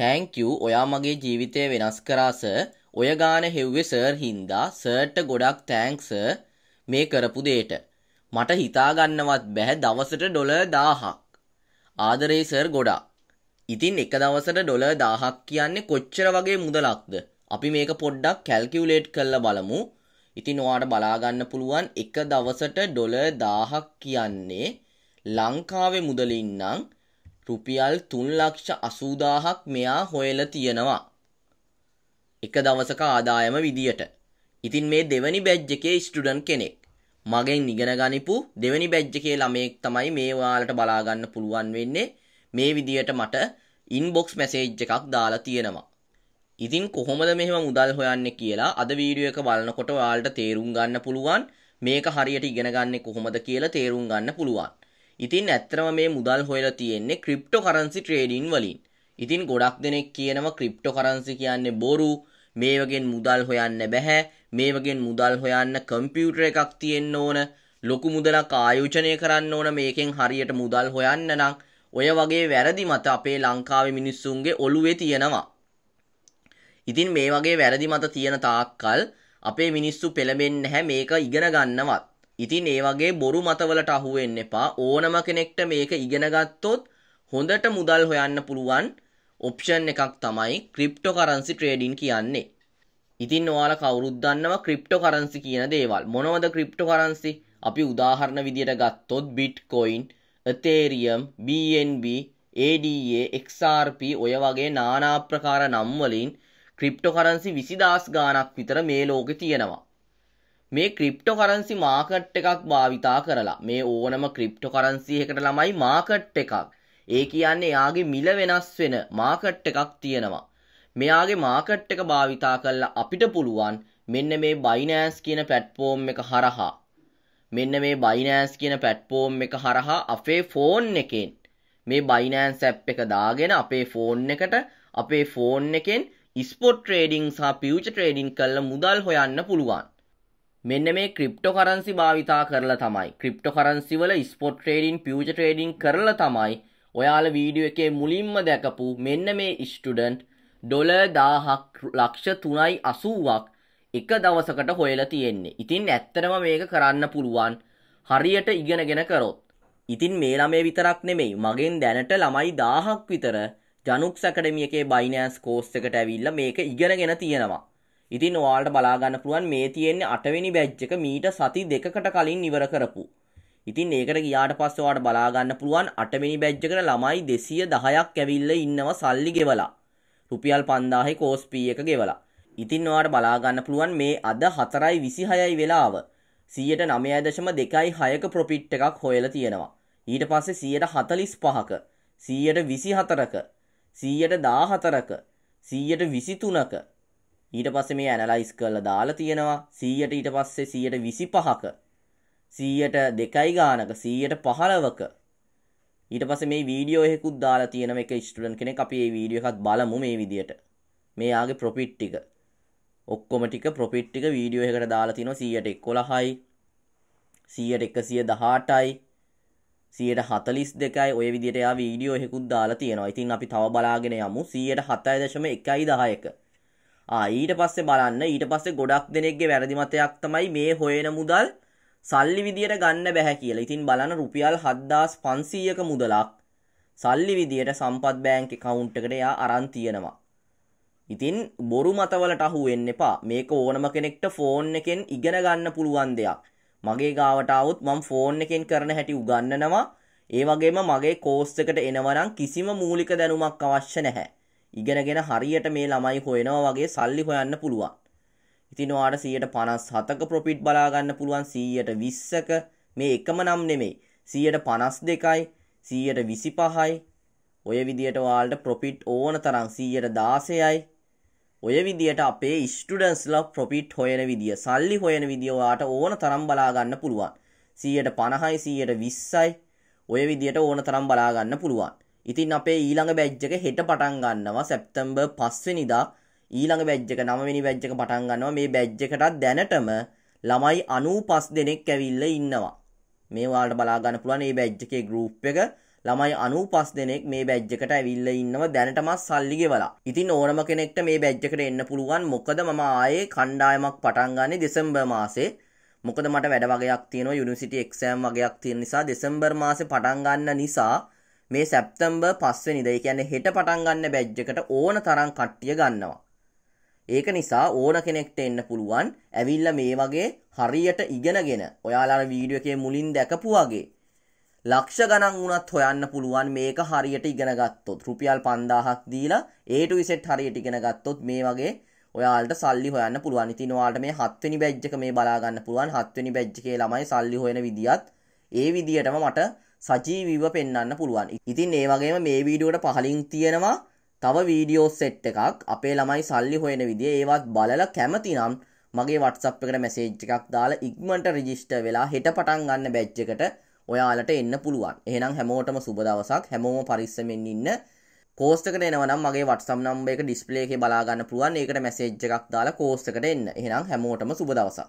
තෑන්කයූ ඔයා මගේ ජීවිතය වෙනස් කරාස ඔය ගාන හෙව්වෙ සර් හින්දා සර්ට ගොඩක් තෑන්ක්ස මේ කරපු දේට. මට හිතාගන්නවත් බැහැ දවසට ඩොල දාහක්. ආදරේ සර් ගොඩා. ඉතින් එක දවසට ඩොල දාහක් කියන්නේ කොච්චර වගේ මුදලක්ද. අපි මේක පොඩ්ඩක් කැල්කිවුලේට් කරලා බලමු. ඉතින් ඔයාට බලාගන්න පුළුවන් එක දවසට ඩොල දාහක් කියන්නේ ලංකාවේ මුදලින්නම් රුපියල් තුන් ලක්ෂ අසූදාහක් මෙයා හොයල තියෙනවා. එක දවසක ආදායම විදියට. ඉතින් මේ දෙවැනි බැජ් එකේ ස්ටුඩන් කෙනෙක්. මගෙන් ඉගෙන ගනිපු දෙවැනි බැජ් එකේ ළමයෙක් තමයි මේ ඔයාලට බලා ගන්න පුළුවන් වෙන්නේ. මේ විදියට මට ඉන්බොක්ස් මැසේජ් එකක් දාලා තියෙනවා. ඉතින් කොහොමද මෙහෙම මුදල් හොයන්නේ කියලා අද වීඩියෝ එක බලනකොට ඔයාලට තේරුම් ගන්න පුළුවන්. මේක හරියට ඉගෙන ගන්නේ කොහොමද කියලා තේරුම් ගන්න පුළුවන්. ඉතින් ඇත්තරම මේ මුදල් හොයලා තියෙන්නේ ක්‍රිප්ටෝ කරන්සි ට්‍රේඩින් වලින්. ඉතින් ගොඩක් දෙනෙක් කියනවා ක්‍රිප්ටෝ කරන්සි කියන්නේ බොරු මේ වගේ මුදල් හොයන්න බැහැ මේ වගේ මුදල් හොයන්න කම්පියුටර් එකක් තියෙන්න ඕන ලොකු මුදලක් ආයෝජනය කරන්න ඕන මේකෙන් හරියට මුදල් හොයන්න නම් ඔය වගේ වැරදි මත අපේ ලංකාවේ මිනිස්සුන්ගේ ඔළුවේ තියෙනවා. ඉතින් මේ වගේ වැරදි මත තියෙන තාක්කල් අපේ මිනිස්සු පෙළඹෙන්නේ නැහැ මේක ඉගෙන ගන්නවත්. ඉතින් ඒ වගේ බොරු මතවලට අහු වෙන්න එපා. ඕනම කෙනෙක්ට මේක ඉගෙන ගත්තොත් හොඳට මුදල් හොයන්න පුළුවන් ඔප්ෂන් එකක් තමයි ක්‍රිප්ටෝ කරන්සි ට්‍රේඩින් කියන්නේ. ඉතින් ඔයාලා කවුරුත් දන්නවා ක්‍රිප්ටෝ කරන්සි කියන දේවල්. මොනවද ක්‍රිප්ටෝ කරන්සි? අපි උදාහරණ විදියට ගත්තොත් bitcoin, Ethereum, BNB, ADA, XRP ඔය වගේ নানা ආකාර නම් වලින් ක්‍රිප්ටෝ කරන්සි 20000 ගාණක් විතර මේ ලෝකේ තියෙනවා. මේ ක්‍රිප්ටෝ කරන්සි මාකට් එකක් භාවිතා කරලා මේ ඕනම ක්‍රිප්ටෝ කරන්සි එකට ළමයි මාකට් එකක් ඒ කියන්නේ යාගේ මිල වෙනස් වෙන මාකට් එකක් තියෙනවා මෙයාගේ මාකට් එක භාවිතා කරලා අපිට පුළුවන් මෙන්න මේ බයිනෑස් කියන පැට්ෆෝම් එක හරහා මෙන්න මේ බයිනෑස් කියන පැට්ෆෝම් එක හරහා අපේ ෆෝන් එකෙන් මේ බයිනෑන්ස් ඇප් එක දාගෙන අපේ ෆෝන් එකට අපේ ෆෝන් එකෙන් ස්පොට් ට්‍රේඩිං සහ පියච ට්‍රේඩිං කල්ල මුදල් හොයන්න පුළුවන් මෙන්න මේ ක්‍රිප්ටෝ කරන්සි භාවිතා කරලා තමයි ක්‍රිප්ටෝ කරන්සි වල ස්පොට් ට්‍රේඩින් ෆියුචර් ට්‍රේඩින් කරලා තමයි ඔයාලා වීඩියෝ එකේ මුලින්ම දැකපු මෙන්න මේ ස්ටුඩන්ට් ඩොලර් 1000ක් ලක්ෂ 3.80ක් එක දවසකට හොයලා තියෙන්නේ. ඉතින් ඇත්තටම මේක කරන්න පුළුවන් හරියට ඉගෙනගෙන කරොත්. ඉතින් මේ ළමේ විතරක් නෙමෙයි මගෙන් දැනට ළමයි 1000ක් විතර ජනුක්ස් ඇකඩමි එකේ බයිනෑන්ස් කෝස් එකට ඇවිල්ලා මේක ඉගෙනගෙන තියෙනවා. ඉතින් ඔයාලට බලාගන්න පුළුවන් මේ තියෙන්නේ අටවෙනි බැච් එක මීට සති දෙකකට කලින් ඉවර කරපු. ඉතින් ඒකට ගියාට පස්සේ ඔයාලට බලාගන්න පුළුවන් අටවෙනි බැච් එකට ළමයි 210ක් ඇවිල්ලා ඉන්නවා සල්ලි ගෙවලා. රුපියල් 5000 කෝස් පී එක ගෙවලා. ඉතින් ඔයාලට බලාගන්න පුළුවන් මේ අද 4:26යි වෙලාව. 109.26ක ප්‍රොෆිට් එකක් හොයලා තියෙනවා. ඊට පස්සේ 145ක 124ක 114ක 123ක ඊට පස්සේ මේ ඇනලයිස් කරලා දාලා තියෙනවා 100ට ඊට පස්සේ 125ක 100ට 2යි ගානක 115ක ඊට පස්සේ මේ වීඩියෝ එකකුත් දාලා තියෙන මේක ස්ටුඩන්ට් කෙනෙක් අපි මේ වීඩියෝ එකත් බලමු මේ විදියට මේ ආගේ ප්‍රොෆිට් ටික ඔක්කොම ටික ප්‍රොෆිට් ටික වීඩියෝ එකකට දාලා තියෙනවා 111යි 118යි 142යි ඔය විදිහට යා වීඩියෝ එකකුත් දාලා තියෙනවා. ඉතින් අපි තව බලාගෙන යමු 107.111ක. ඊට පස්සේ බලන්න ඊට පස්සේ ගොඩක් දෙනෙක්ගේ වැරදිමතයක් තමයි මේ හොයන මුදල් සල්ලි විදියට ගන්න බැහැ කියලා. ඉතින් බලන්න රුපියල් 7500ක මුදලක් සල්ලි විදියට සම්පත් බැංක් account එකට එයා අරන් තියෙනවා. ඉතින් බොරු මතවලට අහු වෙන්න එපා. මේක ඕනම කෙනෙක්ට ෆෝන් එකෙන් ඉගෙන ගන්න පුළුවන් දෙයක්. මගේ ගාවට આવොත් මම ෆෝන් එකෙන් කරන හැටි උගන්වනවා. ඒ වගේම මගේ කෝස් එකට එනවනම් කිසිම මූලික දැනුමක් අවශ්‍ය නැහැ. ඉගෙනගෙන හරියට මේ ළමයි හොයනවා වගේ සල්ලි හොයන්න පුළුවන්. ඉතින් ඔයාලට 157ක ප්‍රොෆිට් බලා ගන්න පුළුවන් 120ක මේ එකම නම් නෙමෙයි. 152යි 125යි ඔය විදියට ඔයාලට ප්‍රොෆිට් ඕන තරම් 116යි ඔය විදියට අපේ ස්ටඩන්ස්ලා ප්‍රොපිට් හොයන විදිිය සල්ලි හොයන විදිවාට ඕන තරම් බලාගන්න පුළුවන් සියයට පණහයි සීයට විස්සයි ඔය විදියට ඕන තරම් බලාගන්න පුළුවන් ඉතින් අපේ ඊළඟ බැජ් එක හෙට පටන් ගන්නවා සැප්තැම්බර් 5 වෙනිදා ඊළඟ බැජ් එක 9 වෙනි බැජ් එක පටන් ගන්නවා මේ බැජ් එකටත් දැනටම ළමයි 95 දෙනෙක් ඇවිල්ලා ඉන්නවා මේ ඔයාලට බලා ගන්න පුළුවන් මේ බැජ් එකේ group එක ළමයි 95 දෙනෙක් මේ බැජ් එකට ඇවිල්ලා ඉන්නව දැනටමත් සල්ලි ගෙවලා. ඉතින් ඕනම කෙනෙක්ට මේ බැජ් එකට එන්න පුළුවන්. මොකද මම ආයේ කණ්ඩායමක් පටන් ගන්නෙ දෙසැම්බර් මාසේ. මොකද මට වැඩ වගේක් තියෙනවා යුනිවර්සිටි එක්සෑම් වගේක් තියෙන නිසා දෙසැම්බර් මාසේ පටන් ගන්න නිසා මේ සැප්තම්බ පස්වනි දයි කියන්නේ හෙට පටන්ගන්න බැජ්ජකට ඕන තරම් කට්ටිය ගන්නවා. ඒක නිසා ඕන කෙනෙක්ට එන්න පුළුවන් ඇවිල්ල මේ වගේ හරියට ඉගෙනගෙන ඔයාලා වීඩිය එකේ මුලින් දැකපුවාගේ. ලක්ෂ ගණන් වුණත් හොයන්න පුළුවන් මේක හරියට ඉගෙනගත්තොත් රුපියල් පන්දාහක් දීලා ඒට විසෙට් හරියට ඉගෙනගත්තොත් මේ වගේ ඔයාට සල්ලි හොයන්න පුළුවන් ඉතිනවාට මේ හත්වනි බැජ්ජක මේ බලාගන්න පුළුවන් හත්වනි බැජ්ජකේ ළමයි සල්ලි හොයන විදිත් ඒ විදිටම මට සජීවීව පෙන්වන්න පුළුවන්. ඉතින් ඒ වගේම මේ වීඩියෝට පහලින් තියෙනවා තව වීඩියෝ සෙට් එකක් අපේ ළමයි සල්ලි හොයන විදිය ඒවත් බලලා කැමතිනම් මගේ WhatsApp එකට මැසේජ් එකක් දාලා ඉක්මනට රෙජිස්ටර් වෙලා හෙට පටන් ගන්න බැච් එකට ඔයාලට එන්න පුළුවන්. එහෙනම් හැමෝටම සුබ දවසක්. හැමෝම පරිස්සමෙන් ඉන්න. කෝස්ට් එකට එනවා නම් මගේ WhatsApp number එක display එකේ බලා ගන්න පුළුවන්. ඒකට message එකක් දාලා කෝස්ට් එකට එන්න. එහෙනම් හැමෝටම සුබ දවසක්.